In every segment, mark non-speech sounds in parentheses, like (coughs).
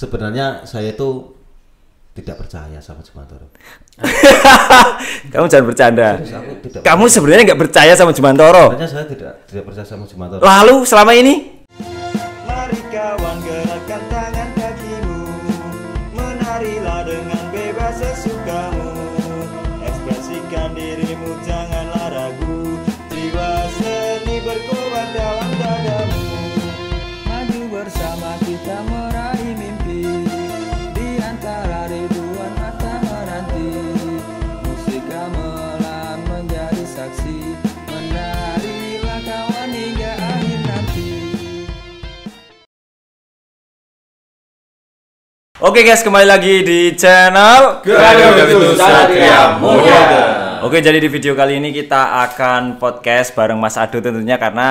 Sebenarnya saya itu tidak percaya sama Jumat Toro. (laughs) Kamu jangan bercanda. Kamu sebenarnya nggak percaya sama Jumat Sebenarnya saya tidak tidak percaya sama Jumat Lalu selama ini Oke guys, kembali lagi di channel Gado Gado Satria Muda. Oke, jadi di video kali ini kita akan podcast bareng Mas Ado tentunya karena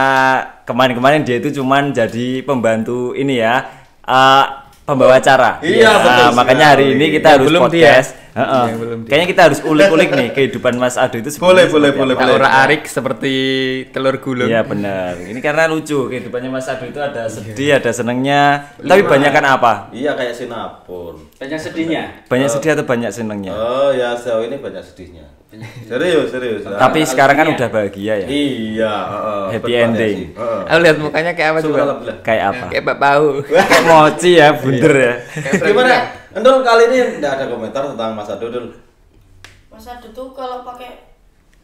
kemarin-kemarin dia itu cuman jadi pembantu ini ya. Uh, pembawa acara. Iya, nah, betul. Makanya hari ini kita yang harus belum podcast. Uh-uh. belum Kayaknya kita harus ulik-ulik nih kehidupan Mas Ado itu boleh, boleh, boleh, boleh. Orang arik seperti telur gulung. Iya, benar. Ini karena lucu kehidupannya Mas Ado itu ada sedih, iya. ada senangnya. Lima. Tapi kan apa? Iya, kayak sinapun. Banyak sedihnya. Banyak eh. sedih atau banyak senangnya? Oh, ya sejauh ini banyak sedihnya serius serius tapi nah, sekarang kan udah bahagia ya iya uh, happy ending sih. uh, aku lihat mukanya kayak apa juga? kayak apa kayak bau kayak mochi ya bunder ya gimana Endul kali ini tidak ada komentar tentang masa dudul masa dudul kalau pakai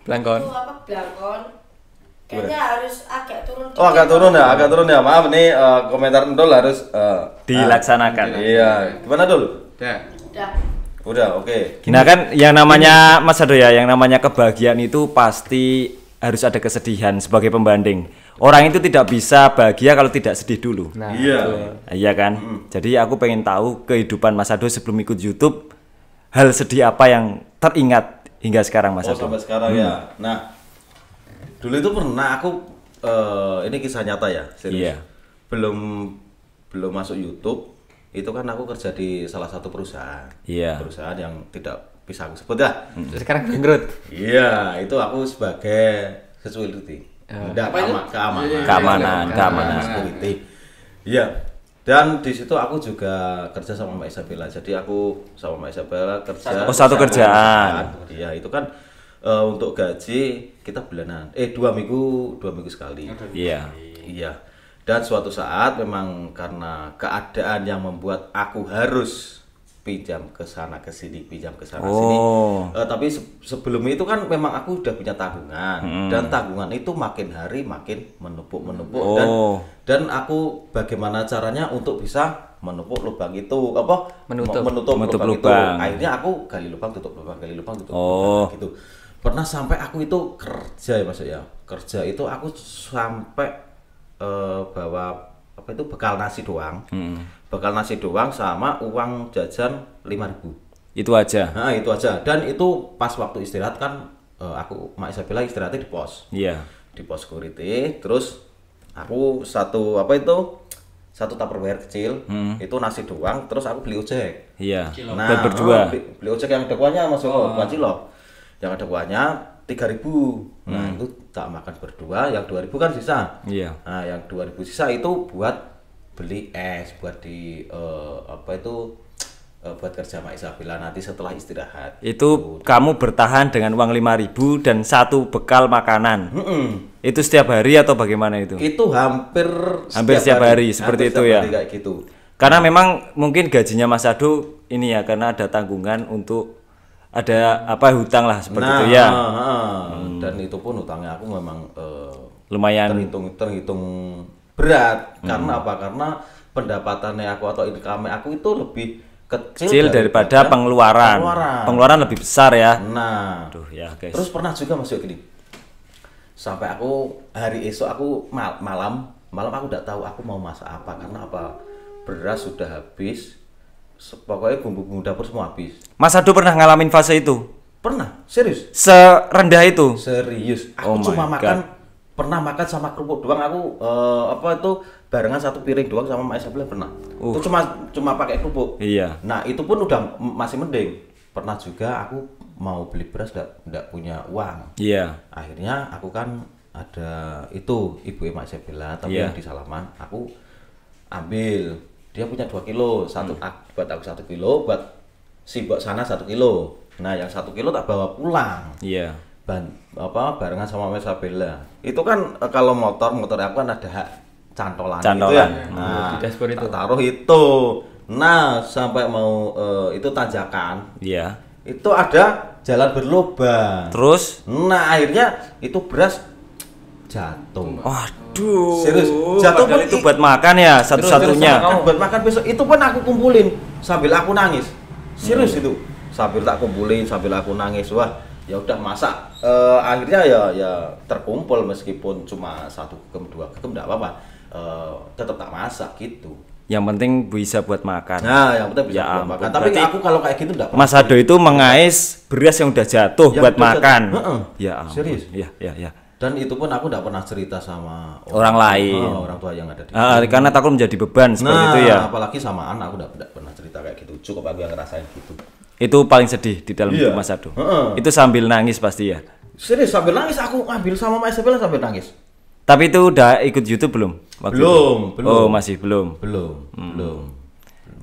blangkon itu apa blangkon Kayaknya harus agak turun. Oh, agak turun ya, agak turun ya. Maaf nih eh, uh, komentar Endul harus uh, dilaksanakan. Ah, iya. Gimana Dul? Ya. Udah. Udah, oke. Okay. Nah kan yang namanya Mas Ado ya, yang namanya kebahagiaan itu pasti harus ada kesedihan sebagai pembanding. Orang itu tidak bisa bahagia kalau tidak sedih dulu. Nah, iya. Nah, iya kan? Hmm. Jadi aku pengen tahu kehidupan Mas Ado sebelum ikut YouTube, hal sedih apa yang teringat hingga sekarang Mas oh, Ado? sampai sekarang ya? hmm. ya. Nah, dulu itu pernah aku uh, ini kisah nyata ya, serius. Iya. Belum belum masuk YouTube, itu kan aku kerja di salah satu perusahaan yeah. perusahaan yang tidak bisa aku sebut ya hmm. sekarang bangkrut iya itu aku sebagai security uh, oh. Nggak, keamanan iya, iya, iya. keamanan keamanan, keamanan. security iya dan di situ aku juga kerja sama Mbak Isabella jadi aku sama Mbak Isabella kerja satu, oh, satu kerjaan iya itu kan uh, untuk gaji kita bulanan eh dua minggu dua minggu sekali iya yeah. iya dan suatu saat memang karena keadaan yang membuat aku harus pinjam ke sana ke sini, pinjam ke sana oh. sini. Uh, eh, tapi se sebelum itu kan memang aku udah punya tanggungan hmm. dan tanggungan itu makin hari makin menumpuk-menumpuk oh. dan dan aku bagaimana caranya untuk bisa menumpuk lubang itu apa menutup menutup, menutup lubang, lubang itu. Akhirnya aku gali lubang tutup lubang, gali lubang tutup oh. lubang gitu. Pernah sampai aku itu kerja ya maksudnya. Kerja itu aku sampai uh, bawa apa itu bekal nasi doang hmm. bekal nasi doang sama uang jajan lima ribu itu aja nah, itu aja dan itu pas waktu istirahat kan uh, aku mak Isabella istirahatnya di pos iya yeah. di pos security terus aku satu apa itu satu tupperware kecil hmm. itu nasi doang terus aku beli ojek iya yeah. nah berdua beli, ojek yang ada kuahnya masuk oh. bukan cilok yang ada kuahnya tiga ribu nah hmm. itu tak makan berdua yang dua ribu kan sisa yeah. nah yang dua ribu sisa itu buat beli es buat di uh, apa itu uh, buat kerja sama Isabella nanti setelah istirahat itu, itu kamu bertahan dengan uang lima ribu dan satu bekal makanan mm -mm. itu setiap hari atau bagaimana itu itu hampir hampir setiap, hari, hari seperti itu ya gitu karena memang mungkin gajinya Mas Ado ini ya karena ada tanggungan untuk ada apa hutang lah seperti nah, itu ya. Nah, Hmm. Dan itu pun hutangnya aku memang uh, lumayan terhitung terhitung berat hmm. karena apa? Karena pendapatannya aku atau income aku itu lebih kecil, kecil daripada, daripada pengeluaran. pengeluaran. Pengeluaran lebih besar ya. Nah, Aduh, ya guys. Terus pernah juga masuk gini. Sampai aku hari esok aku mal malam malam aku udah tahu aku mau masak apa karena apa beras sudah habis pokoknya bumbu-bumbu dapur semua habis Mas Ado pernah ngalamin fase itu? pernah serius serendah itu serius aku oh cuma makan pernah makan sama kerupuk doang aku uh, apa itu barengan satu piring doang sama Mas Ado pernah uh. itu cuma cuma pakai kerupuk iya nah itu pun udah masih mending pernah juga aku mau beli beras nggak punya uang iya akhirnya aku kan ada itu ibu emak Sebela tapi yeah. yang di Salaman aku ambil dia punya dua kilo satu hmm. buat aku satu kilo buat si buat sana satu kilo nah yang satu kilo tak bawa pulang iya yeah. ban apa barengan sama Mesabella itu kan eh, kalau motor motor aku kan ada hak cantolan, cantolan. gitu ya nah hmm, di dashboard itu taruh itu nah sampai mau uh, itu tanjakan iya yeah. itu ada jalan berlubang terus nah akhirnya itu beras jatuh Aduh. Serius. Jatuh pun itu buat makan ya satu-satunya. buat makan besok itu pun aku kumpulin sambil aku nangis. Serius hmm. itu. Sambil tak kumpulin sambil aku nangis wah ya udah masak uh, akhirnya ya ya terkumpul meskipun cuma satu kem dua kem tidak apa-apa uh, eh, tetap tak masak gitu yang penting bisa buat makan nah yang penting bisa ya buat makan tapi Berarti aku kalau kayak gitu enggak Mas Ado itu mengais beras yang udah jatuh yang buat makan jatuh. Uh -uh. ya ampun. serius ya ya ya dan itu pun aku tidak pernah cerita sama orang, orang oh, lain oh, orang tua yang ada di uh, karena takut menjadi beban seperti nah, itu ya apalagi sama anak aku tidak pernah cerita kayak gitu cukup aku yang ngerasain gitu itu paling sedih di dalam yeah. satu. uh -uh. itu sambil nangis pasti ya serius sambil nangis aku ambil sama Mas sebelah sambil nangis tapi itu udah ikut YouTube belum? Waktu belum, belum. Oh, masih belum. Belum, hmm. belum.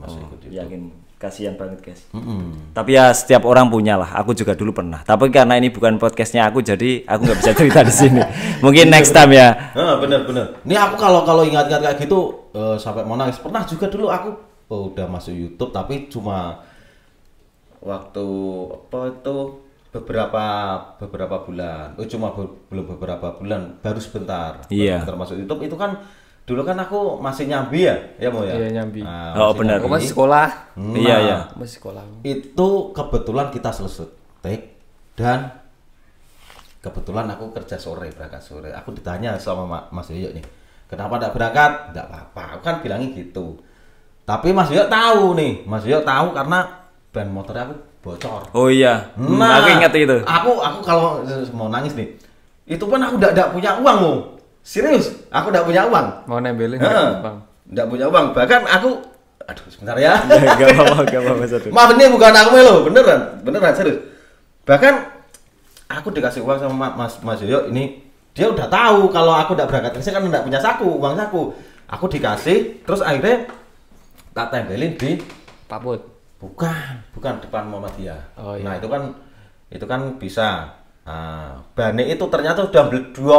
Masih oh, ikut YouTube. Yakin kasihan banget guys. Mm -hmm. Tapi ya setiap orang punya lah. Aku juga dulu pernah. Tapi karena ini bukan podcastnya aku, jadi aku nggak bisa cerita di sini. (laughs) Mungkin next time ya. Ah, bener bener. Ini aku kalau kalau ingat-ingat kayak gitu uh, sampai mau nangis. Pernah juga dulu aku oh, udah masuk YouTube, tapi cuma waktu apa itu beberapa beberapa bulan. Oh, cuma be belum beberapa bulan, baru sebentar. Iya. Yeah. Termasuk YouTube itu kan dulu kan aku masih nyambi ya ya mau ya iya nyambi nah, oh benar aku masih sekolah nah, iya iya masih sekolah itu kebetulan kita selesut take dan kebetulan aku kerja sore berangkat sore aku ditanya sama Mas Yoyo nih kenapa tidak berangkat tidak apa-apa aku kan bilangin gitu tapi Mas Yoyo tahu nih Mas Yoyo tahu karena ban motornya aku bocor oh iya hmm, nah, aku ingat itu aku aku kalau mau nangis nih itu pun aku tidak punya uang loh Serius, aku tidak punya uang. Mau nembelin Heeh. Tidak punya uang. Bahkan aku aduh sebentar ya. (laughs) Gak apa-apa, gak apa-apa (laughs) Maaf ini bukan aku melo, beneran, beneran serius. Bahkan aku dikasih uang sama Mas Mas Yoyo ini dia udah tahu kalau aku tidak berangkat saya kan tidak punya saku, uang saku. Aku dikasih, terus akhirnya tak tembelin di Paput. Bukan, bukan depan Muhammadiyah. Oh, iya. Nah, itu kan itu kan bisa. Nah, Bane itu ternyata udah dua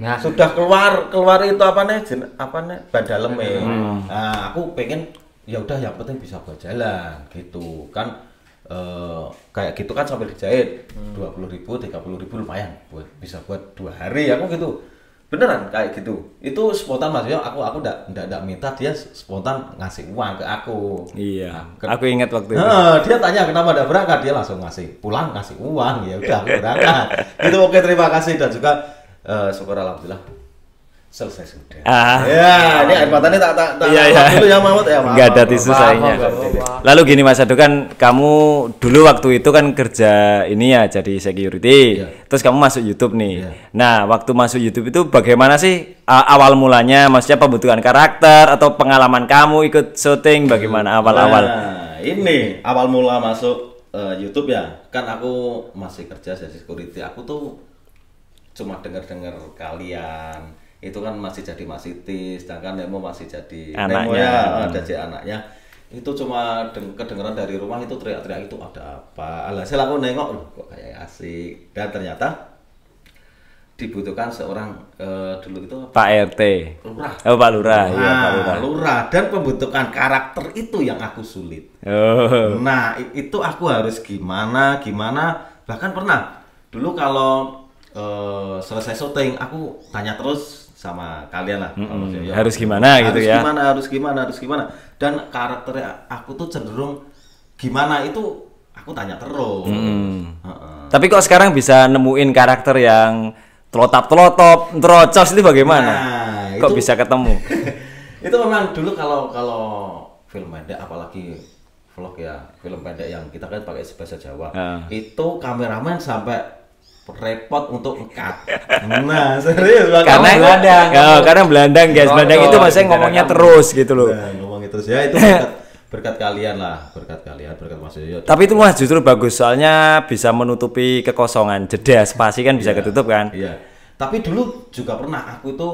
Nah, sudah keluar keluar itu apa nih? Apa nih? Badalem ya. Hmm. Nah, aku pengen ya udah yang penting bisa berjalan gitu kan eh, kayak gitu kan sambil dijahit hmm. dua hmm. puluh ribu tiga puluh ribu lumayan buat bisa buat dua hari aku gitu beneran kayak gitu itu spontan maksudnya aku aku ndak ndak ndak minta dia spontan ngasih uang ke aku iya nah, ke, aku ingat waktu itu dia tanya kenapa ndak berangkat dia langsung ngasih pulang ngasih uang ya udah berangkat itu oke terima kasih dan juga uh, syukur alhamdulillah selesai sudah. Ah. Ya, ini air matanya tak tak tak. Iya, iya. Itu ya mamut ya, Enggak ada tisu sayangnya. Lalu gini Mas Adu kan kamu dulu waktu itu kan kerja ini ya jadi security. Ya. Terus kamu masuk YouTube nih. Ya. Nah, waktu masuk YouTube itu bagaimana sih awal mulanya? Maksudnya pembentukan karakter atau pengalaman kamu ikut syuting bagaimana awal-awal? Nah, ini awal mula masuk eh, YouTube ya. Kan aku masih kerja jadi security. Aku tuh cuma dengar-dengar kalian itu kan masih jadi masitis, dan kan Nemo masih jadi anaknya. Nemo ya, hmm. ada hmm. anaknya. Itu cuma kedengaran dari rumah itu teriak-teriak itu ada apa. Alah, saya aku nengok loh kok kayak asik. Dan ternyata dibutuhkan seorang uh, dulu itu Pak RT. Lurah. Oh, Pak Lurah. Nah, ya, Lurah. Lurah dan pembentukan karakter itu yang aku sulit. Oh. Nah, itu aku harus gimana gimana bahkan pernah dulu kalau Eh, selesai syuting aku tanya terus sama kalian lah mm -hmm. kalau harus gimana gitu harus gitu ya Harus gimana harus gimana harus gimana dan karakternya aku tuh cenderung gimana itu aku tanya terus mm uh -uh. tapi kok sekarang bisa nemuin karakter yang telotap telotop terocos itu bagaimana nah, kok itu, bisa ketemu (laughs) itu memang dulu kalau kalau film pendek apalagi vlog ya film pendek yang kita kan pakai bahasa Jawa uh. itu kameramen sampai repot untuk ngekat. Nah, serius banget. Karena Belandang. Ya, oh, karena Belandang, guys. belanda itu masih ngomongnya terus gitu loh. Nah, ngomongnya terus gitu. ya itu berkat, kalian lah, berkat kalian, berkat Mas Yoyo. Tapi itu mas justru bagus soalnya bisa menutupi kekosongan, jeda spasi kan bisa yeah, ketutup kan. Iya. Tapi dulu juga pernah aku itu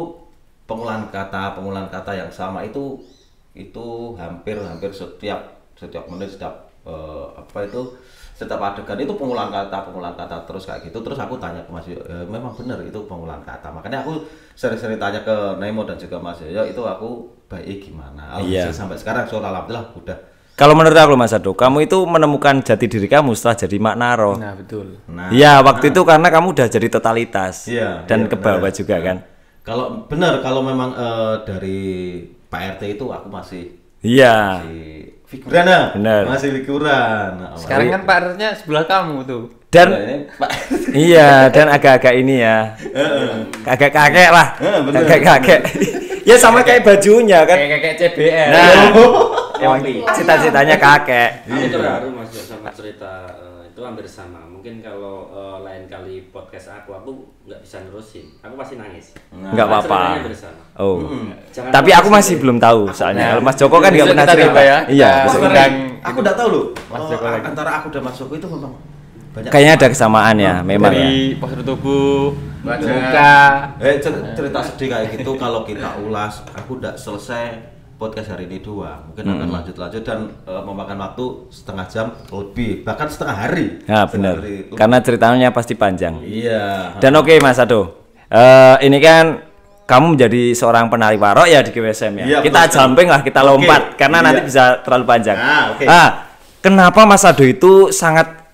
pengulangan kata, pengulangan kata yang sama itu itu hampir hampir setiap setiap menit setiap uh, apa itu setiap adegan itu pengulangan kata pengulangan kata terus kayak gitu terus aku tanya ke Mas Yoyo ya, memang benar itu pengulangan kata makanya aku sering-sering tanya ke Nemo dan juga Mas Yoyo itu aku baik gimana oh, iya. sampai sekarang soal alhamdulillah udah kalau menurut aku Mas Ado, kamu itu menemukan jati diri kamu setelah jadi Mak Naro. Nah, betul. Nah, ya, waktu nah. itu karena kamu udah jadi totalitas ya, dan ya, ke bawah juga kan. Iya. Kalau benar kalau memang uh, dari Pak RT itu aku masih Iya figurana. Benar. Masih figuran. Oh, Sekarang kan Pak iya. partnernya sebelah kamu tuh. Dan iya, (laughs) iya dan agak-agak ini ya. Agak kakek lah. Agak kakek. (laughs) ya sama kayak bajunya kan. Kayak kakek CBR. Nah. Iya. (laughs) emang iya. cita-citanya iya. kakek itu terharu iya. mas sama cerita eh, itu hampir sama mungkin kalau uh, lain kali podcast aku aku nggak bisa nerusin aku pasti nangis nggak nah, apa-apa oh hmm. tapi aku masih belum tahu soalnya nah, mas Joko kan nggak pernah cerita ya. iya aku nggak tahu loh mas Joko oh, antara aku dan mas Joko itu memang banyak kayaknya ada kesamaan ya memang dari ya. postur tubuh muka eh, cerita sedih kayak gitu kalau kita ulas aku udah selesai podcast hari ini dua mungkin hmm. akan lanjut lanjut dan uh, memakan waktu setengah jam lebih bahkan setengah hari ya benar karena ceritanya pasti panjang iya dan oke okay, Mas Ado uh, ini kan kamu menjadi seorang penari warok ya di GWSM ya. Iya, kita betul. jumping lah, kita lompat karena iya. nanti bisa terlalu panjang. Ah, okay. ah, kenapa Mas Ado itu sangat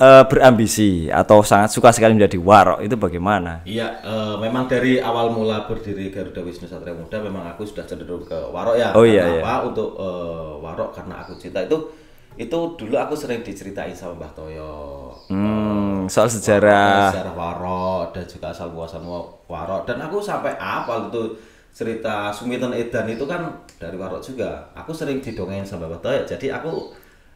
uh, berambisi atau sangat suka sekali menjadi warok itu bagaimana? Iya, uh, memang dari awal mula berdiri Garuda Wisnu Satria Muda memang aku sudah cenderung ke warok ya. Oh iya. iya. untuk uh, warok karena aku cinta itu itu dulu aku sering diceritain sama Mbah Toyo. Hmm, soal sejarah warok, sejarah warok dan juga asal muasal warok dan aku sampai apa gitu cerita Sumitan Edan itu kan dari warok juga. Aku sering didongengin sama Mbah Toyo. Jadi aku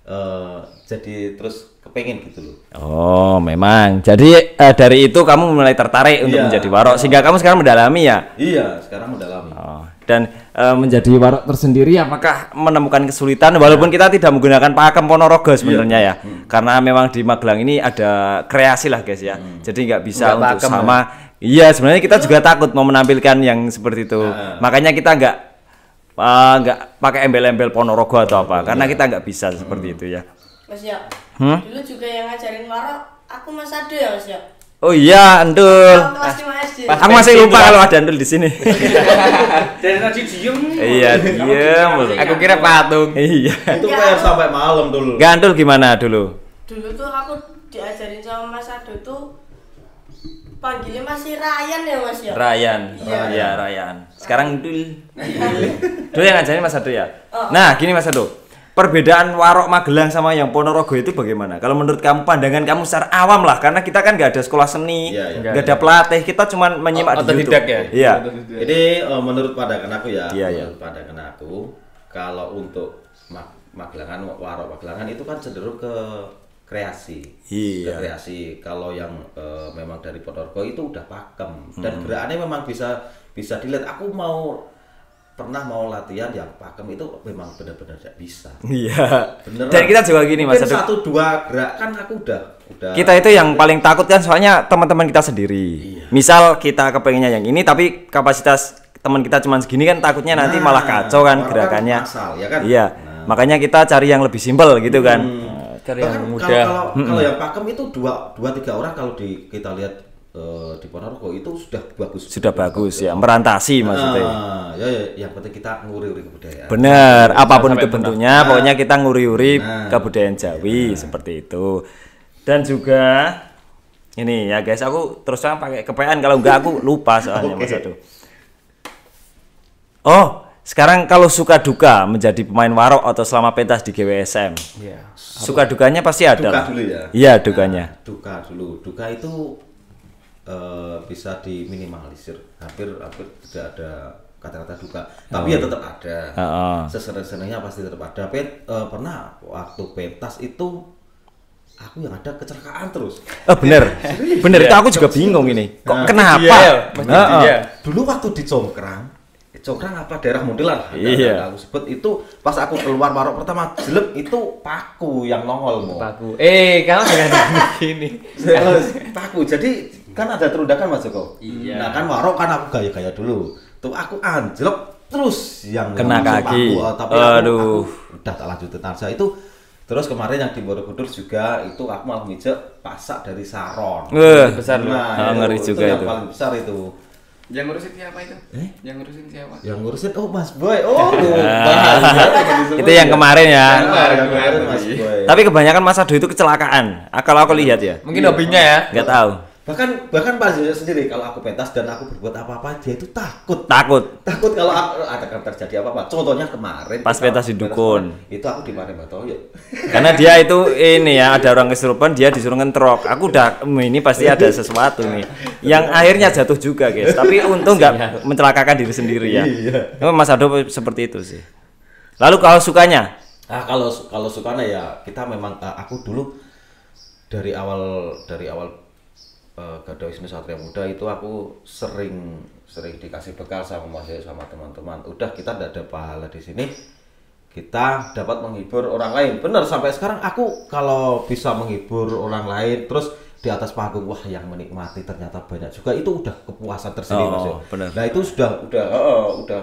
uh, jadi terus kepengen gitu loh. Oh, memang. Jadi uh, dari itu kamu mulai tertarik iya, untuk menjadi warok sehingga kamu sekarang mendalami ya? Iya, sekarang mendalami. Oh, dan uh, menjadi warok tersendiri apakah menemukan kesulitan walaupun kita tidak menggunakan pakem Ponorogo iya. sebenarnya iya. ya. Hmm. Karena memang di Magelang ini ada kreasi lah guys ya. Hmm. Jadi nggak bisa Enggak untuk ya. sama. Ya. Iya, sebenarnya kita juga takut mau menampilkan yang seperti itu. Nah. Makanya kita nggak eh, nggak uh, pakai embel-embel Ponorogo atau apa, karena iya. kita nggak bisa seperti hmm. itu ya. Mas ya, hmm? dulu juga yang ngajarin waro, aku Mas Ado ya Mas ya Oh iya, Andul. aku masih lupa kalau ada Andul di sini. (laughs) Dari tadi diem. Iya, diem. Aku kira patung. Iya. Itu kayak sampai malam dulu. gantul gimana dulu? Dulu tuh aku diajarin sama Mas Ado tuh panggilnya masih Ryan ya Mas ya? Ryan. Iya, oh iya Ryan. Sekarang dulu iya. Dulu yang ngajarin Mas Ado ya? Oh. Nah, gini Mas Ado perbedaan Warok Magelang sama yang Ponorogo itu bagaimana? Kalau menurut kamu pandangan kamu secara awam lah, karena kita kan nggak ada sekolah seni, iya, iya. nggak ya, ya. ada pelatih, kita cuma menyimak oh, di YouTube. Tidak ya? Iya. Jadi eh, menurut pandangan aku ya. Iya, iya. Menurut pandangan aku, kalau untuk mag Magelangan, Warok Magelangan itu kan cenderung ke kreasi, iya. Ke kreasi. Kalau yang uh, memang dari Ponorogo itu udah pakem dan hmm. gerakannya memang bisa bisa dilihat. Aku mau pernah mau latihan yang pakem itu memang benar-benar tidak bisa. Iya. Beneran. Dan kita juga gini Mas. Mungkin satu dua gerakan aku udah udah. Kita itu yang paling takut kan soalnya teman-teman kita sendiri. Iya. Misal kita kepengennya yang ini tapi kapasitas teman kita cuma segini kan takutnya nah, nanti malah kacau kan, kan gerakannya. Kan masal, ya kan? Iya. Nah. Makanya kita cari yang lebih simpel gitu kan. hmm. kan. Cari yang mudah. Kalau kalau, hmm. kalau yang pakem itu dua dua tiga orang kalau di kita lihat Eh, di Ponorogo itu sudah bagus. Sudah bagus ya, merantasi nah, maksudnya. Ah, ya, ya, yang penting kita nguri-uri kebudayaan. Benar, apapun itu bentuknya, nah, pokoknya kita nguri-uri nah, kebudayaan Jawi nah. seperti itu. Dan juga ini ya guys, aku terus terang pakai kepean kalau enggak aku lupa (laughs) soalnya okay. Oh, sekarang kalau suka duka menjadi pemain warok atau selama pentas di GWSM, ya, suka dukanya pasti ada. Duka dulu ya. Iya dukanya. Nah, duka dulu, duka itu Eh, bisa diminimalisir hampir hampir tidak ada kata-kata duka tapi oh. ya hmm. tetap ada oh. oh. seseneng pasti tetap ada Pet, uh, pernah waktu pentas itu aku yang ada kecelakaan terus. Oh bener, (laughs) bener. Itu aku juga bingung ini. Kok nah, kenapa? Iya, nah, Dulu waktu di Congkrang, eh, Congkrang apa daerah modelan? Iya. Aku sebut itu pas aku keluar warung pertama jelek itu paku yang nongol mau. Paku. Eh kalau dengan begini. (laughs) Paku. Jadi kan ada terundakan mas Joko iya nah kan warok kan aku gaya-gaya dulu tuh aku anjlok terus yang kena kaki aku, tapi aduh aku, aku udah tak lanjutin nah, saya itu terus kemarin yang di Borobudur juga itu aku malah ngejek pasak dari Saron uh, besar nah, ngeri itu, juga itu, itu yang paling besar itu yang ngurusin siapa itu? Eh? Yang ngurusin siapa? Yang ngurusin oh Mas Boy. Oh, (laughs) tuh. Ah. Kan itu yang kemarin ya. Yang kemarin, yang kemarin Mas iya. Boy. Tapi kebanyakan Mas Ado itu kecelakaan. Ah, kalau aku lihat ya. Mungkin hobinya ya. Enggak tahu bahkan bahkan Pak Zio sendiri kalau aku pentas dan aku berbuat apa-apa dia itu takut takut takut kalau aku, ada terjadi apa-apa contohnya kemarin pas pentas di dukun itu aku di mana mbak Toyo karena dia itu ini ya ada orang kesurupan dia disuruh ngentrok aku udah hmm, ini pasti ada sesuatu nih (laughs) yang akhirnya jatuh juga guys tapi untung nggak mencelakakan diri sendiri ya iya. Mas Ado seperti itu sih lalu kalau sukanya ah kalau kalau sukanya ya kita memang ah, aku dulu dari awal dari awal uh, eh, Gado Wisnu Satria Muda itu aku sering sering dikasih bekal sama Mas sama teman-teman. Udah kita tidak ada pahala di sini. Kita dapat menghibur orang lain. Benar sampai sekarang aku kalau bisa menghibur orang lain terus di atas panggung wah yang menikmati ternyata banyak juga itu udah kepuasan tersendiri oh, Mas. Ya. Nah, itu sudah udah udah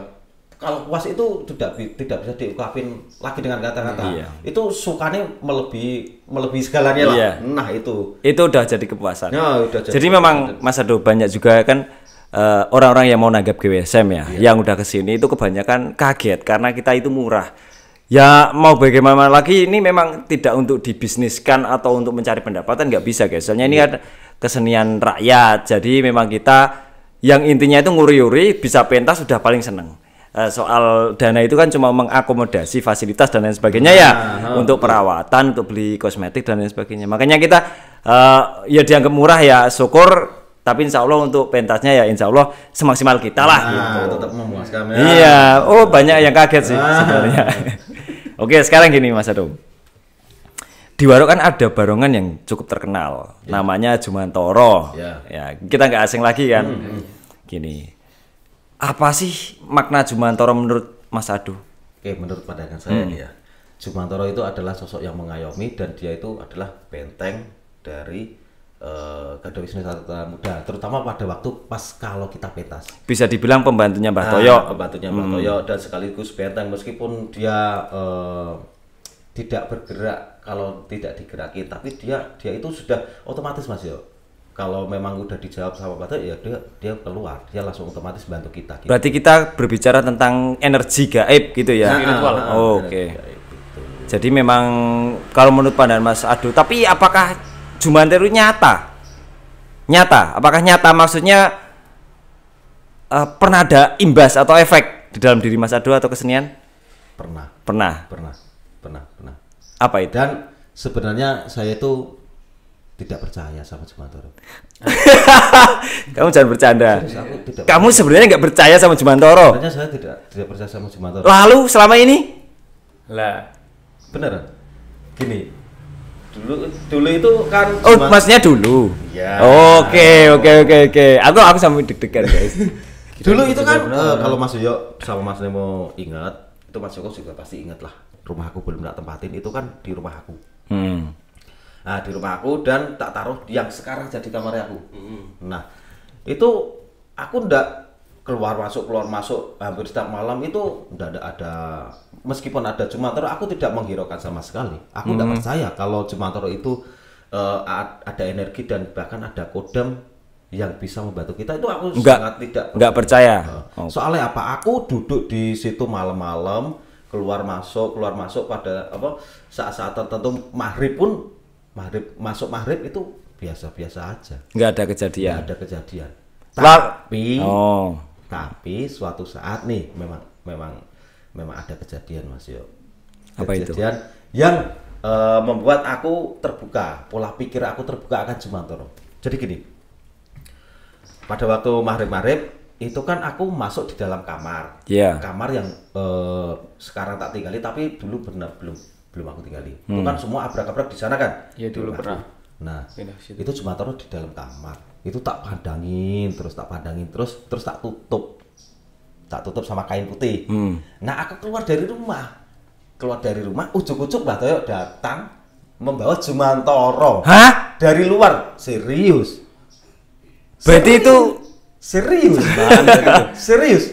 kalau puas itu tidak tidak bisa diungkapin lagi dengan kata-kata. Iya. Itu sukanya melebihi melebihi segalanya lah. Iya. Nah, itu. Itu udah jadi kepuasan. Ya, udah jadi, jadi memang Mas Ado banyak juga kan eh, orang-orang uh, yang mau nanggap GWSM ya, iya. yang udah ke sini itu kebanyakan kaget karena kita itu murah. Ya mau bagaimana lagi ini memang tidak untuk dibisniskan atau untuk mencari pendapatan nggak bisa guys. Soalnya ini kan kesenian rakyat. Jadi memang kita yang intinya itu nguri-uri bisa pentas sudah paling seneng Eh, soal dana itu kan cuma mengakomodasi fasilitas dan lain sebagainya ya nah, nah untuk perawatan untuk beli kosmetik dan lain sebagainya makanya kita uh, ya dianggap murah ya syukur tapi insya Allah untuk pentasnya ya insya Allah semaksimal kita lah nah, gitu. tetap memuaskan ya. iya oh banyak yang kaget sih nah. sebenarnya (laughs) oke sekarang gini Mas Adung di Warok kan ada barongan yang cukup terkenal yeah. namanya Jumantoro yeah. ya kita nggak asing lagi kan -hmm. gini apa sih makna Jumantoro menurut Mas Adu? Oke, menurut pandangan saya hmm. ya, Jumantoro itu adalah sosok yang mengayomi dan dia itu adalah benteng dari uh, Wisnu Satria Muda, terutama pada waktu pas kalau kita petas. Bisa dibilang pembantunya Mbah nah, Toyo. Pembantunya Mbah hmm. Toyo dan sekaligus benteng meskipun dia uh, tidak bergerak kalau tidak digerakin, tapi dia dia itu sudah otomatis Mas Yo kalau memang udah dijawab sama Pak ya dia dia keluar dia langsung otomatis bantu kita gitu. berarti kita berbicara tentang energi gaib gitu ya nah, nah oh, oke okay. Gitu. jadi memang kalau menurut pandangan Mas Ado tapi apakah Jumanteru nyata nyata apakah nyata maksudnya uh, pernah ada imbas atau efek di dalam diri Mas Ado atau kesenian pernah pernah pernah pernah pernah apa itu dan sebenarnya saya itu tidak percaya sama Jumantoro. (laughs) Kamu jangan bercanda. Kamu sebenarnya nggak percaya sama Jumantoro. Sebenarnya saya tidak tidak percaya sama Jumantoro. Lalu selama ini? Lah, beneran. Gini. Dulu dulu itu kan Oh, Jumat... masnya dulu. Ya. Oke, oke, oke, oke. Aku aku sampai deg-degan, guys. (laughs) dulu itu kan uh, kalau Mas Yoyo sama Mas Nemo ingat, itu Mas Joko juga pasti ingat lah. Rumah aku belum tak tempatin itu kan di rumah aku. Hmm nah, di rumah aku dan tak taruh yang sekarang jadi kamar aku mm-hmm. nah itu aku ndak keluar masuk keluar masuk hampir setiap malam itu ndak ada, ada meskipun ada Jumantoro aku tidak menghiraukan sama sekali aku ndak mm-hmm. percaya kalau Jumantoro itu uh, ada energi dan bahkan ada kodam yang bisa membantu kita itu aku nggak, sangat tidak nggak percaya. percaya. Eh, oh. Soalnya apa? Aku duduk di situ malam-malam, keluar masuk, keluar masuk pada apa saat-saat tertentu maghrib pun maghrib masuk maghrib itu biasa-biasa aja nggak ada kejadian nggak ada kejadian tapi oh. tapi suatu saat nih memang memang memang ada kejadian Mas Yo apa kejadian yang uh, membuat aku terbuka pola pikir aku terbuka akan Jumantoro jadi gini pada waktu maghrib-maghrib itu kan aku masuk di dalam kamar yeah. kamar yang uh, sekarang tak tinggali tapi dulu benar belum belum aku tinggalin. Hmm. Itu kan semua abrak-abrak di sana kan? Iya dulu nah, pernah. Nah, Pindah, itu cuma taruh di dalam kamar. Itu tak pandangin, terus tak pandangin, terus terus tak tutup. Tak tutup sama kain putih. Hmm. Nah, aku keluar dari rumah. Keluar dari rumah, ujuk-ujuk Mbak Toyo datang membawa Jumantoro. Hah? Dari luar, serius. Berarti serius. itu serius, serius.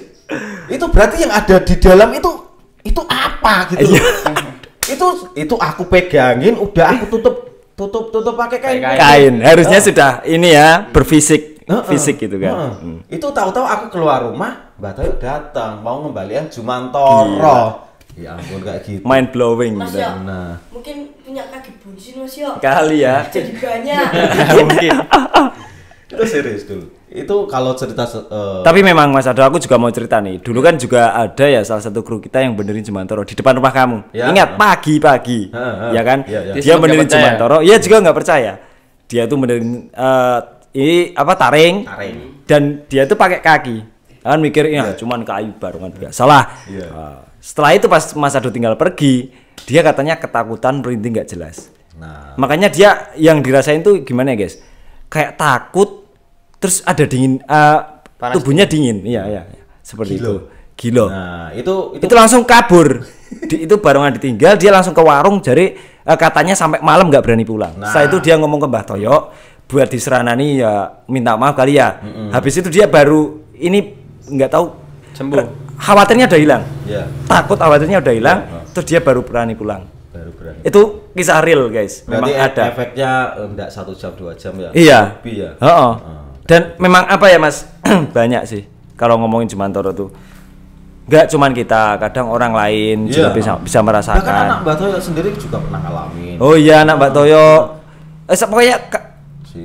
Itu berarti yang ada di dalam itu itu apa gitu. Iya. (laughs) itu itu aku pegangin udah aku tutup tutup tutup pakai kain. kain kain harusnya oh. sudah ini ya berfisik uh, uh, fisik gitu kan uh, hmm. itu tahu-tahu aku keluar rumah batu datang mau ngembalian toro iya. Ya ampun kayak gitu. Mind blowing Mas gitu. ya, nah. Mungkin punya kaki buncin Mas ya Kali ya. Jadi banyak. (laughs) Ya, mungkin. itu serius dulu itu kalau cerita uh... tapi memang Mas Ado aku juga mau cerita nih dulu kan juga ada ya salah satu kru kita yang benerin Jumantoro di depan rumah kamu ya. ingat pagi-pagi ya kan ya, ya. dia, benerin benerin Jumantoro ya juga nggak percaya dia tuh benerin uh, ini apa taring, taring. dan dia tuh pakai kaki kan mikir ya iya. cuman kayu barongan biasa lah uh, iya. eh, setelah itu pas Mas Ado tinggal pergi dia katanya ketakutan berhenti nggak jelas nah. makanya dia yang dirasain tuh gimana ya guys kayak takut terus ada dingin uh, Panas tubuhnya dingin. dingin. Iya, iya, iya. Seperti Gilo. itu. Gilo. Nah, itu itu, itu langsung kabur. di, itu barongan ditinggal, dia langsung ke warung jadi uh, katanya sampai malam nggak berani pulang. Nah. Setelah itu dia ngomong ke Mbah Toyo buat diseranani ya minta maaf kali ya. Mm -mm. Habis itu dia baru ini nggak tahu sembuh. Khawatirnya udah hilang. Yeah. Takut khawatirnya udah hilang, yeah. terus dia baru berani pulang. Baru berani. Itu kisah real guys. Berarti Memang e ada. Efeknya enggak eh, satu jam dua jam ya. Iya. Lebih ya. Oh, oh. Oh dan memang apa ya mas (clears throat) banyak sih kalau ngomongin Toro tuh nggak cuman kita kadang orang lain yeah. juga iya. bisa bisa merasakan bahkan anak Mbak Toyo sendiri juga pernah ngalamin oh iya anak Mbak Toyo eh, pokoknya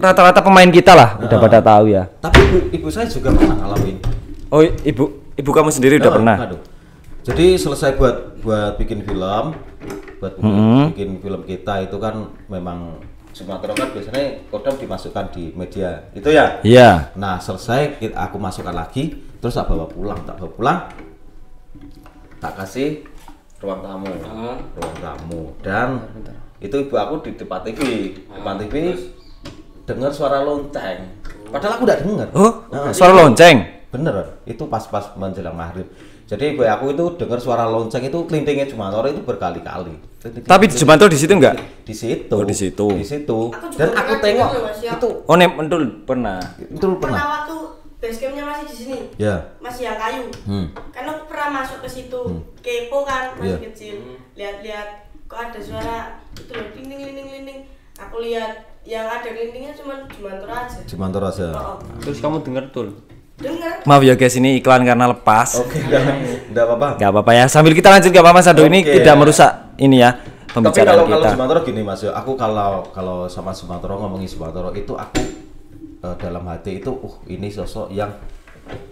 rata-rata pemain kita lah nah, udah pada tahu ya tapi ibu, ibu saya juga pernah ngalamin oh ibu ibu kamu sendiri udah eh, pernah aduh. jadi selesai buat buat bikin film buat mm -hmm. bikin film kita itu kan memang Sumatera kan biasanya kodam dimasukkan di media itu ya iya nah selesai aku masukkan lagi terus tak bawa pulang tak bawa pulang tak kasih ruang tamu uh. ruang tamu dan bentar, itu ibu aku di depan TV depan TV ah. dengar suara lonceng padahal aku tidak dengar huh? Oh, nah, suara lonceng bener itu pas-pas menjelang maghrib jadi ibu aku itu dengar suara lonceng itu klintingnya Jumantoro itu berkali-kali. Tapi di Jumantoro di situ enggak? Di situ. Oh, di situ. Di situ. Aku Dan aku gitu tengok ya. itu. Oh, nem entul pernah. Entul pernah. Pernah waktu basecamp-nya masih di sini. Ya. Yeah. Masih yang kayu. Hmm. Karena aku pernah masuk ke situ. Hmm. Kepo kan masih yeah. kecil. Lihat-lihat kok ada suara itu loh klinting klinting klinting. Aku lihat yang ada klintingnya cuma Jumantoro aja. Jumantoro aja. Oh, oh. Terus kamu dengar tuh? Dengar. Maaf ya guys, ini iklan karena lepas. Oke, okay, enggak apa-apa. Enggak apa-apa ya. Sambil kita lanjut enggak apa-apa Mas okay. ini tidak merusak ini ya pembicaraan Tapi kalau, kita. Tapi kalau Sumatera gini Mas, aku kalau kalau sama Sumatera ngomongin Sumatera itu aku uh, dalam hati itu uh ini sosok yang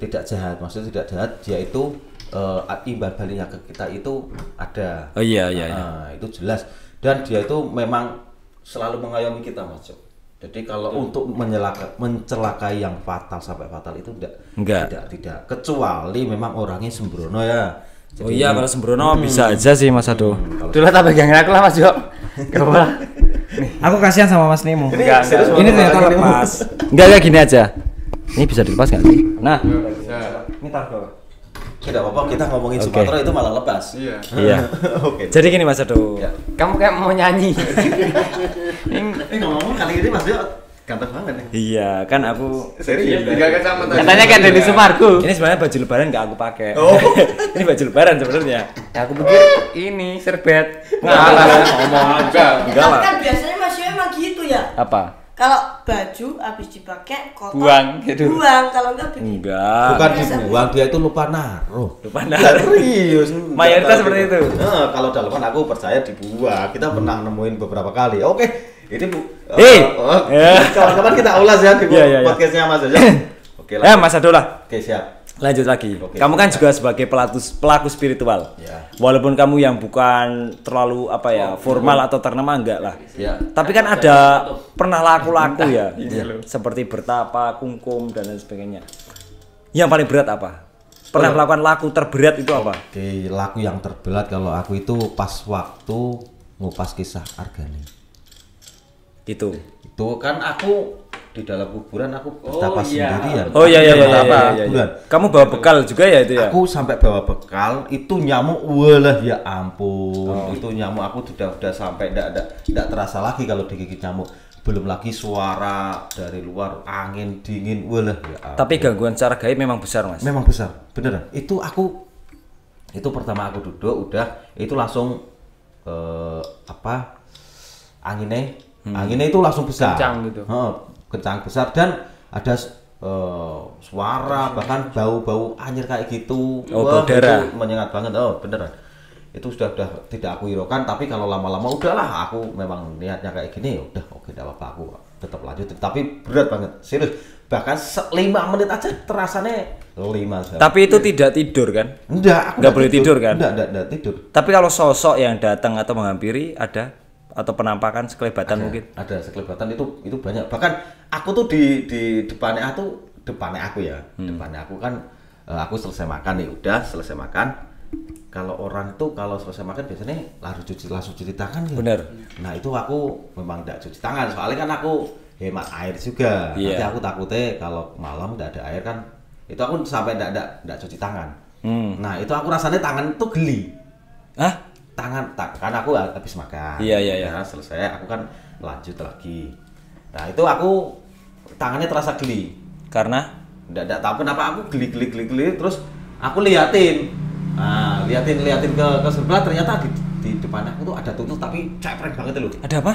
tidak jahat. Maksudnya tidak jahat, dia itu uh, imbal baliknya ke kita itu ada. Oh iya iya. Nah, iya. Ah, itu jelas. Dan dia itu memang selalu mengayomi kita Mas. Jadi kalau untuk menyelaka, mencelakai yang fatal sampai fatal itu enggak, enggak. tidak tidak kecuali memang orangnya sembrono ya. Oh Jadi, oh iya kalau sembrono hmm. bisa aja sih Mas Ado. Hmm, Dulu tak pegang aku lah Mas Jo. (laughs) Gak Aku kasihan sama Mas Nemo. Enggak, enggak. Ini ternyata lepas. Enggak, enggak gini aja. Ini bisa dilepas nggak sih? Nah. Ini taruh tidak apa-apa kita ngomongin okay. Sumatera itu malah lepas iya, iya. (laughs) oke. okay. jadi gini Mas Edo Yeah. kamu kayak mau nyanyi (laughs) ini ngomong kali ini Mas Edo ganteng banget nih iya kan aku serius tiga iya. kacamata katanya kayak Deddy Sumargo ini sebenarnya baju lebaran nggak aku pakai oh. (laughs) ini baju lebaran sebenarnya ya aku pikir ini serbet nggak ngomong enggak lah kan biasanya Mas Edo emang gitu ya apa kalau baju habis dipakai kotor buang gitu buang kalau enggak begini enggak bukan dibuang dia itu lupa naruh lupa naruh serius (laughs) mayoritas seperti gitu. itu nah, kalau dalam aku percaya dibuang kita hmm. pernah nemuin beberapa kali oke ini bu hey. uh, uh, kawan-kawan kita ulas ya di yeah, yeah, ya. podcastnya mas Jojo (coughs) oke lah ya mas Adola oke siap lanjut lagi. Okay. Kamu kan juga sebagai pelaku pelaku spiritual. Yeah. Walaupun kamu yang bukan terlalu apa ya oh, formal oh. atau ternama enggak lah. Yeah. Tapi kan ada pernah laku-laku ya, (laughs) yeah. seperti bertapa, kungkum dan lain sebagainya. Yang paling berat apa? Pernah oh. melakukan laku terberat itu apa? Oke, laku yang terberat kalau aku itu pas waktu ngupas kisah Argani. Itu. Itu kan aku di dalam kuburan aku bertapa oh, iya. sendirian. Oh iya iya, iya bertapa. iya, iya, iya, iya. Kamu bawa bekal juga ya itu ya? Aku sampai bawa bekal itu nyamuk walah ya ampun. Oh. Itu iya. nyamuk aku sudah sudah sampai tidak tidak tidak terasa lagi kalau digigit nyamuk. Belum lagi suara dari luar angin dingin walah ya ampun. Tapi gangguan secara gaib memang besar, Mas. Memang besar. Beneran. Itu aku itu pertama aku duduk udah itu langsung eh, apa anginnya hmm. anginnya itu langsung besar gitu kencang besar dan ada uh, suara bahkan bau-bau anjir kayak gitu oh, Wah, itu menyengat banget oh beneran itu sudah sudah tidak aku hiraukan tapi kalau lama-lama udahlah aku memang niatnya kayak gini ya udah oke tidak apa-apa aku tetap lanjut tapi berat banget serius bahkan lima menit aja terasanya lima jam. tapi itu tidak tidur kan enggak aku enggak boleh tidur, tidur kan enggak, enggak, enggak tidur tapi kalau sosok yang datang atau menghampiri ada atau penampakan sekelebatan ada, mungkin ada sekelebatan itu itu banyak bahkan aku tuh di di depannya aku depannya aku ya hmm. depannya aku kan eh, aku selesai makan ya udah selesai makan kalau orang tuh kalau selesai makan biasanya langsung cuci langsung cuci tangan gitu. Bener. Nah itu aku memang tidak cuci tangan soalnya kan aku hemat air juga. Yeah. Nanti aku takutnya kalau malam tidak ada air kan itu aku sampai tidak tidak cuci tangan. Hmm. Nah itu aku rasanya tangan tuh geli. Hah? tangan tak kan aku habis makan iya iya iya nah, selesai aku kan lanjut lagi nah itu aku tangannya terasa geli karena tidak tidak tahu kenapa aku geli geli geli geli terus aku liatin nah liatin liatin ke ke sebelah ternyata di, di depan aku tuh ada tutup tapi ceprek banget loh ada apa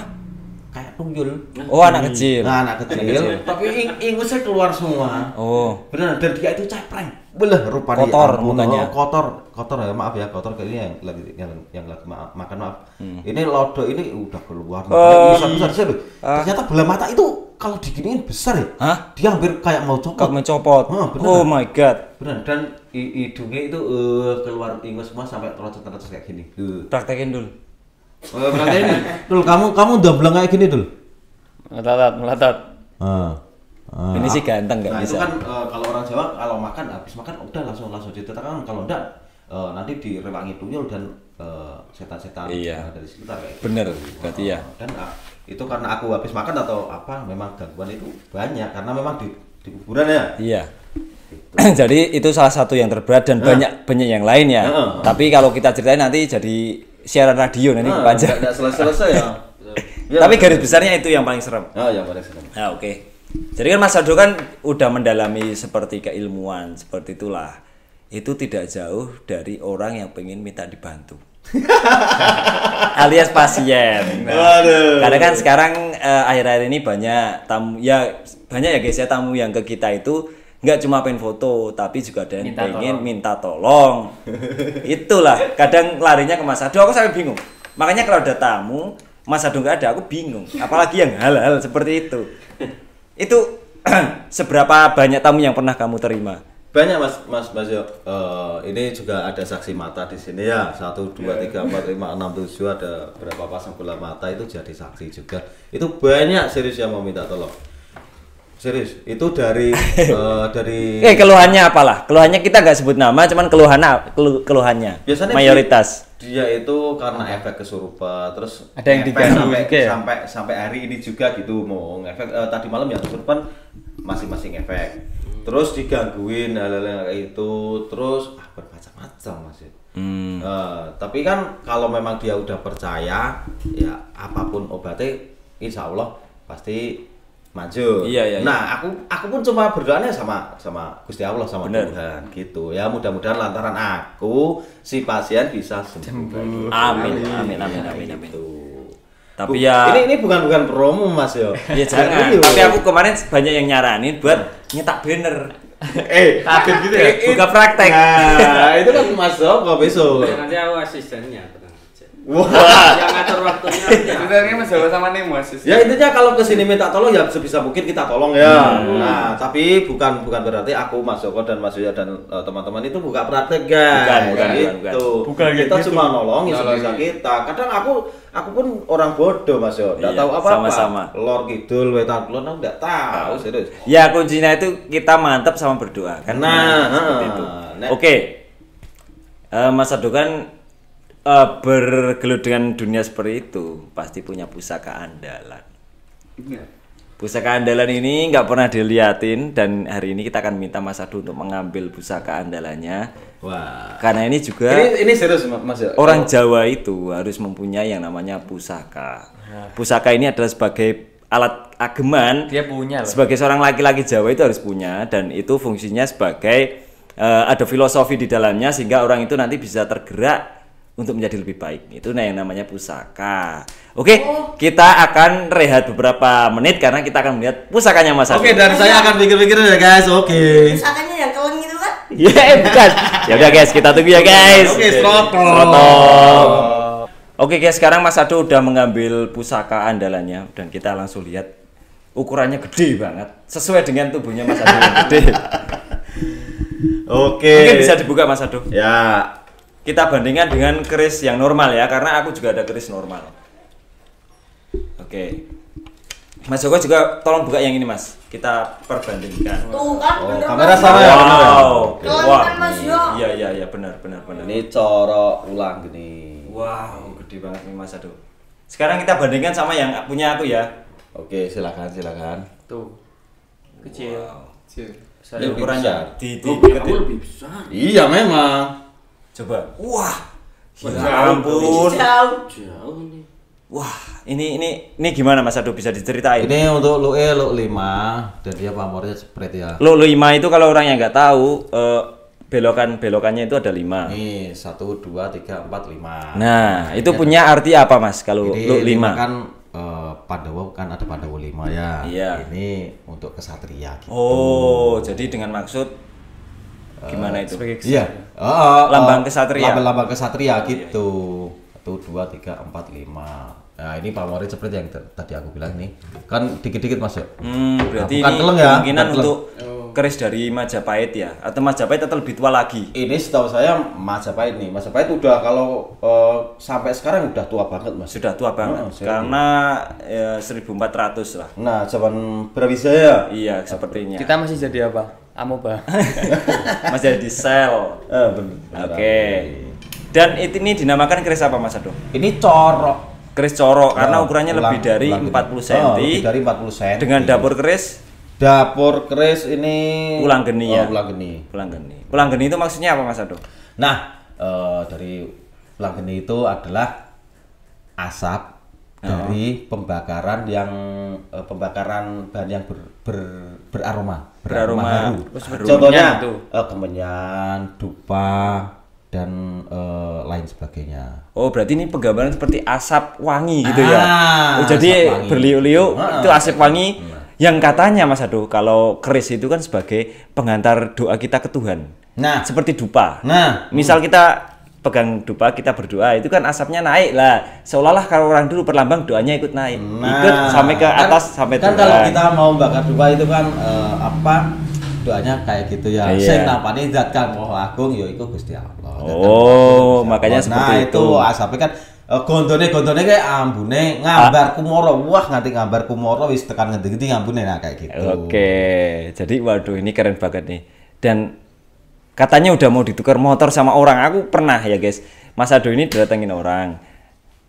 tuyul. Oh, anak hmm. kecil. Nah, anak kecil. kecil. Tapi ing ingusnya keluar semua. Oh. Benar, dan dia itu cepreng. Boleh. rupa kotor dia, mukanya. Oh, kotor, kotor ya, maaf ya, kotor kayak ini yang lagi yang, yang lagi maaf, makan maaf. Hmm. Ini lodo ini udah keluar. Uh, oh, besar iya. besar sih. Uh. Ah. Ternyata bola mata itu kalau diginiin besar ya. Hah? Dia hampir kayak mau copot. Kayak mencopot. Ah, oh my god. Benar. Dan hidungnya itu uh, keluar ingus semua sampai terus-terus kayak gini. Uh. Praktekin dulu. Oh, ini (laughs) Dul, kamu kamu udah bilang kayak gini, Dul. Melatat, melatat. Ah. Ah, ini sih ganteng nggak nah, bisa. Itu kan uh, kalau orang Jawa kalau makan habis makan udah langsung langsung ditetakkan kalau enggak uh, eh, nanti direwangi tuyul dan uh, setan-setan iya. dari sekitar kayak gitu. Bener, gitu. berarti uh, ya. Oh, dan uh, itu karena aku habis makan atau apa memang gangguan itu banyak karena memang di di kuburan ya. Iya. Gitu. (clears throat) jadi itu salah satu yang terberat dan nah. banyak banyak yang lain ya. Nah, uh, uh. Tapi kalau kita ceritain nanti jadi siaran radio nanti nah, panjang. Enggak selesai-selesai ya. ya. (laughs) Tapi iya, garis iya. besarnya itu yang paling serem. Oh, yang paling serem. Nah, oke. Okay. Jadi kan Mas Aldo kan udah mendalami seperti keilmuan, seperti itulah. Itu tidak jauh dari orang yang pengen minta dibantu. (laughs) alias pasien. Nah, Waduh. Karena kan sekarang eh, akhir-akhir uh, ini banyak tamu ya banyak ya guys ya tamu yang ke kita itu nggak cuma pengen foto tapi juga ada yang pengen tolong. minta tolong (laughs) itulah kadang larinya ke Mas Ado aku sampai bingung makanya kalau ada tamu Mas Ado nggak ada aku bingung apalagi yang halal seperti itu itu (clears throat) seberapa banyak tamu yang pernah kamu terima banyak mas mas mas uh, ini juga ada saksi mata di sini ya satu dua ya. tiga empat lima enam tujuh ada berapa pasang bola mata itu jadi saksi juga itu banyak serius yang mau minta tolong Serius, itu dari uh, (laughs) dari. Eh keluhannya apalah? Keluhannya kita nggak sebut nama, cuman keluhan kelu, keluhannya. Biasanya mayoritas. Dia, dia itu karena efek kesurupan, terus ada yang efek sampai, ya? sampai sampai hari ini juga gitu mau efek uh, eh, tadi malam yang kesurupan masing-masing efek. Terus digangguin hal-hal itu, terus ah, bermacam-macam masih. Eh, hmm. Uh, tapi kan kalau memang dia udah percaya, ya apapun obatnya, insya Allah pasti maju. Iya, iya. Nah, iya. aku aku pun cuma berdoanya sama sama Gusti Allah sama Bener. Tuhan gitu. Ya, mudah-mudahan lantaran aku si pasien bisa sembuh. Amin. Amin amin amin amin. amin. Gitu. Tapi Bu, ya ini ini bukan bukan promo Mas yo. Ya. Iya jangan. Iya, iya. Tapi aku kemarin banyak yang nyaranin buat nyetak banner. eh, takut gitu ya. Buka praktek. Nah, itu kan Mas Joko besok. Nanti aku asistennya. Wah. Wow. yang ngatur waktunya. Sebenarnya mas sama sama Nemo sih. Ya intinya kalau kesini minta tolong ya sebisa mungkin kita tolong ya. Hmm. Nah tapi bukan bukan berarti aku Mas Joko dan Mas Yoyo dan eh, teman-teman uh, itu buka praktek guys. Bukan, bukan, gitu. bukan, bukan. bukan gitu. kita gitu. cuma nolong ya sebisa kita. Kadang aku aku pun orang bodoh Mas Yoyo, Tidak iya, tahu apa-apa. Sama-sama. Lor kidul wetan kulon aku tidak tahu serius. Ya kuncinya itu kita mantap sama berdoa Karena. Nah, nah seperti itu. Nah. Oke. Okay. Uh, eh, Mas Ado kan uh, eh, bergelut dengan dunia seperti itu pasti punya pusaka andalan. Iya. Pusaka andalan ini nggak pernah diliatin dan hari ini kita akan minta Mas Adu untuk mengambil pusaka andalannya. Wah. Karena ini juga ini, ini serius Mas. Ya? Orang oh. Jawa itu harus mempunyai yang namanya pusaka. Nah. Pusaka ini adalah sebagai alat ageman. Dia punya. Loh. Sebagai seorang laki-laki Jawa itu harus punya dan itu fungsinya sebagai uh, ada filosofi di dalamnya sehingga orang itu nanti bisa tergerak untuk menjadi lebih baik. Itu nah yang namanya pusaka. Oke, okay, oh. kita akan rehat beberapa menit karena kita akan melihat pusakanya Mas Oke, okay, dan saya akan pikir-pikir ya guys. Oke. Okay. Pusakanya yang keleng itu kan? Iya, yeah, bukan. ya udah guys, kita tunggu ya guys. Oke, okay, Oke guys, sekarang Mas Ado udah mengambil pusaka andalannya dan kita langsung lihat ukurannya gede banget sesuai dengan tubuhnya Mas Ado yang gede. Oke. Okay. Mungkin bisa dibuka Mas Ado. Ya, kita bandingkan dengan keris yang normal ya karena aku juga ada keris normal oke okay. Mas Joko juga tolong buka yang ini Mas. Kita perbandingkan. Tuh kan oh, kamera sama ya. Wow. Ya? Keren wow. Mas Joko. Iya iya iya benar benar benar. Ini coro ulang gini. Wow, gede banget nih Mas aduh. Sekarang kita bandingkan sama yang punya aku ya. Oke, silakan silakan. Tuh. Kecil. Wow. Kecil. Besar ukurannya. Di, di, di, di, lebih besar. Iya memang. Coba. Wah. Ya ampun. Jauh. Jauh nih. Wah, ini ini ini gimana Mas Ado bisa diceritain? Ini untuk lu eh lu lima dan dia pamornya spread ya. Lu lima itu kalau orang yang nggak tahu eh, belokan belokannya itu ada lima ini satu dua tiga empat lima Nah, nah itu punya ada, arti apa Mas kalau lu lima kan eh, Pandawa kan ada Pandawa lima ya. Iya. Ini untuk kesatria gitu. Oh, jadi dengan maksud gimana eh, itu? Sebagai Iya. Eh, eh, oh, oh, iya, lambang kesatria. Lambang-lambang kesatria gitu. Iya. Satu, dua, tiga, empat, lima. Nah ini pamori seperti yang tadi aku bilang nih, kan dikit-dikit mas ya. Hmm, berarti nah, bukan ini ya, kemungkinan untuk oh, keris dari Majapahit ya atau Majapahit atau lebih tua lagi ini setahu saya Majapahit nih Majapahit udah kalau uh, sampai sekarang udah tua banget mas sudah tua hmm, banget oh, karena ya, eh, 1400 lah nah zaman Brawijaya iya sepertinya kita masih jadi apa Amoba (laughs) masih jadi sel oh, oke okay. dan ini dinamakan keris apa mas Ado ini corok keris corok karena ukurannya lebih dari 40 cm. Oh, lebih dari 40 cm. Dengan dapur keris Dapur keris ini pulang geni oh, ya. Pulang geni. Pulang geni. Pulang geni itu maksudnya apa Mas Ado? Nah, uh, dari pulang geni itu adalah asap oh. dari pembakaran yang uh, pembakaran bahan yang ber, ber, beraroma, beraroma, beraroma haru. Contohnya itu. Uh, eh, kemenyan, dupa, dan uh, lain sebagainya. Oh, berarti ini penggambaran seperti asap wangi gitu ya? ah, ya. Oh, jadi berliu-liu ah, itu asap wangi. Iya yang katanya Mas Ado kalau keris itu kan sebagai pengantar doa kita ke Tuhan. Nah, seperti dupa. Nah, misal kita pegang dupa kita berdoa itu kan asapnya naik lah seolah-olah kalau orang dulu perlambang doanya ikut naik nah, ikut sampai ke kan- atas kan, sampai kan kalau kita mau bakar dupa itu kan uh, apa doanya kayak gitu ya yeah. sing nampani zat kang agung yaiku Gusti Allah oh makanya nah, seperti itu. itu asapnya kan Eh, gontone gontone kayak ambune ngabar ah. kumoro wah nganti ngabar kumoro wis tekan ngedeng ngendi ambune nah kayak gitu oke jadi waduh ini keren banget nih dan katanya udah mau ditukar motor sama orang aku pernah ya guys Mas Ado ini datengin orang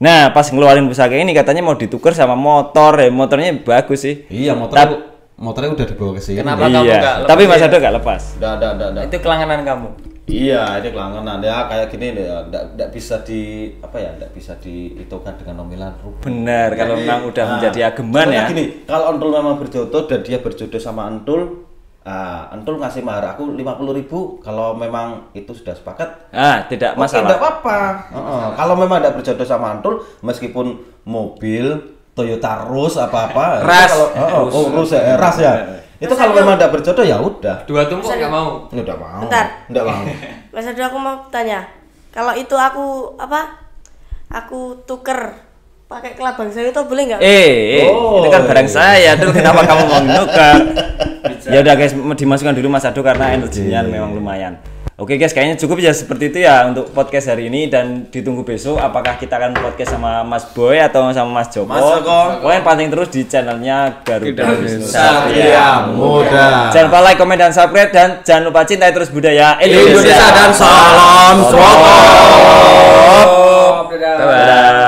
nah pas ngeluarin pusaka ini katanya mau ditukar sama motor ya motornya bagus sih iya motor Tapi, motornya udah dibawa ke sini kenapa iya. kamu gak lepas tapi Mas Ado gak lepas enggak, enggak, enggak, itu kelanganan kamu Iya, ini langganan ya kayak gini ya, tidak bisa di apa ya, tidak bisa dihitungkan dengan nominal Benar, kalau Jadi, memang udah nah, menjadi ageman ya. Gini, kalau Antul memang berjodoh dan dia berjodoh sama Antul, uh, Antul ngasih mahar aku lima puluh ribu, kalau memang itu sudah sepakat. Ah, tidak masalah. Tidak apa-apa. Uh -uh. Kalau memang tidak berjodoh sama Antul, meskipun mobil Toyota Rus apa apa, ras, kalau, oh, oh, oh, Rus ya, eh, ras ya itu kalau memang tidak berjodoh ya udah dua tumpuk nggak mau ya nggak mau bentar nggak mau (laughs) Mas Adu aku mau tanya kalau itu aku apa aku tuker pakai kelabang saya itu boleh nggak eh, eh oh. itu kan barang saya tuh kenapa kamu mau nuker (laughs) ya udah guys dimasukkan dulu Mas Adu karena energinya iya, iya, memang iya. lumayan Oke guys, kayaknya cukup ya seperti itu ya untuk podcast hari ini dan ditunggu besok apakah kita akan podcast sama Mas Boy atau sama Mas Joko. Mas Joko. Pokoknya pantengin terus di channelnya Garuda Satria iya. Muda. Jangan lupa like, komen dan subscribe dan jangan lupa cintai terus budaya Indonesia, Indonesia dan salam Dadah. Bye.